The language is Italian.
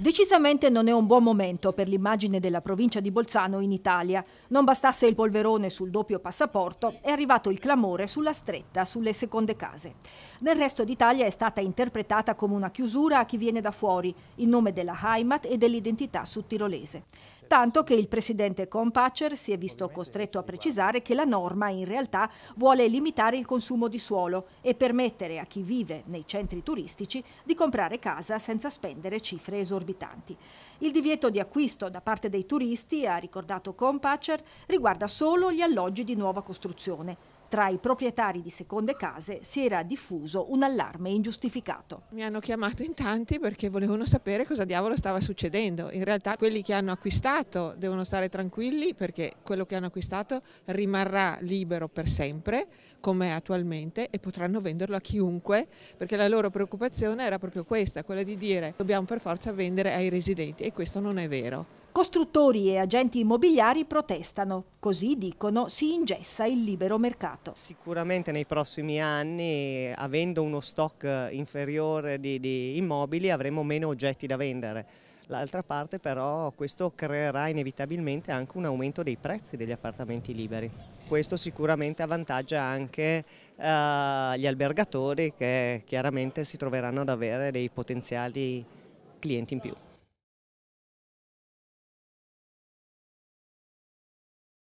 Decisamente non è un buon momento per l'immagine della provincia di Bolzano in Italia. Non bastasse il polverone sul doppio passaporto, è arrivato il clamore sulla stretta, sulle seconde case. Nel resto d'Italia è stata interpretata come una chiusura a chi viene da fuori, in nome della Heimat e dell'identità sudtirolese tanto che il presidente Compacer si è visto costretto a precisare che la norma in realtà vuole limitare il consumo di suolo e permettere a chi vive nei centri turistici di comprare casa senza spendere cifre esorbitanti. Il divieto di acquisto da parte dei turisti, ha ricordato Compacer, riguarda solo gli alloggi di nuova costruzione tra i proprietari di seconde case si era diffuso un allarme ingiustificato. Mi hanno chiamato in tanti perché volevano sapere cosa diavolo stava succedendo. In realtà quelli che hanno acquistato devono stare tranquilli perché quello che hanno acquistato rimarrà libero per sempre, come è attualmente, e potranno venderlo a chiunque perché la loro preoccupazione era proprio questa, quella di dire dobbiamo per forza vendere ai residenti e questo non è vero. Costruttori e agenti immobiliari protestano, così dicono si ingessa il libero mercato. Sicuramente nei prossimi anni, avendo uno stock inferiore di, di immobili, avremo meno oggetti da vendere. D'altra parte però questo creerà inevitabilmente anche un aumento dei prezzi degli appartamenti liberi. Questo sicuramente avvantaggia anche eh, gli albergatori che chiaramente si troveranno ad avere dei potenziali clienti in più.